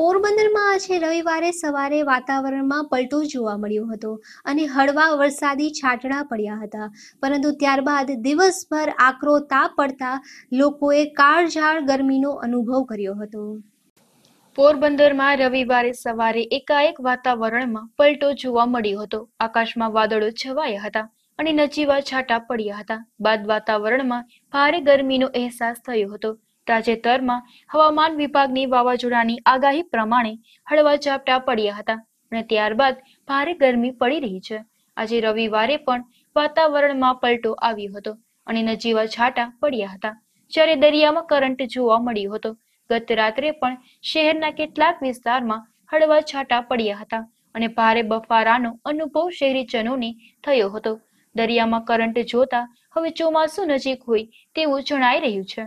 પોરબંદરમાં આજે રવિવારે સવારે વાતાવરણમાં પલટો જોવા મળ્યો હતો અને હળવા વરસાદી છાંટણા પડ્યા હતા પરંતુ ત્યારબાદ દિવસભર આકરો તાપ પડતા લોકોએ કાળઝાળ ગરમીનો અનુભવ કર્યો હતો પોરબંદરમાં રવિવારે સવારે એકાએક વાતાવરણમાં પલટો જોવા મળ્યો હતો આકાશમાં વાદળો છવાયા હતા અને નજીવા છાંટા પડ્યા હતા બાદ વાતાવરણમાં ભારે ગરમીનો અહેસાસ થયો હતો તાજેતરમાં હવામાન વિભાગની વાવાઝોડાની આગાહી પ્રમાણે હળવા ઝાપટા પડ્યા હતા અને ત્યારબાદ ભારે ગરમી પડી રહી છે આજે રવિવારે પણ વાતાવરણમાં પલટો આવ્યો હતો અને નજીવા છાટા પડ્યા હતા જ્યારે દરિયામાં કરંટ જોવા મળ્યો હતો ગત રાત્રે પણ શહેરના કેટલાક વિસ્તારમાં હળવા છાંટા પડ્યા હતા અને ભારે બફારાનો અનુભવ શહેરીજનોને થયો હતો દરિયામાં કરંટ જોતા હવે ચોમાસું નજીક હોય તેવું જણાઈ રહ્યું છે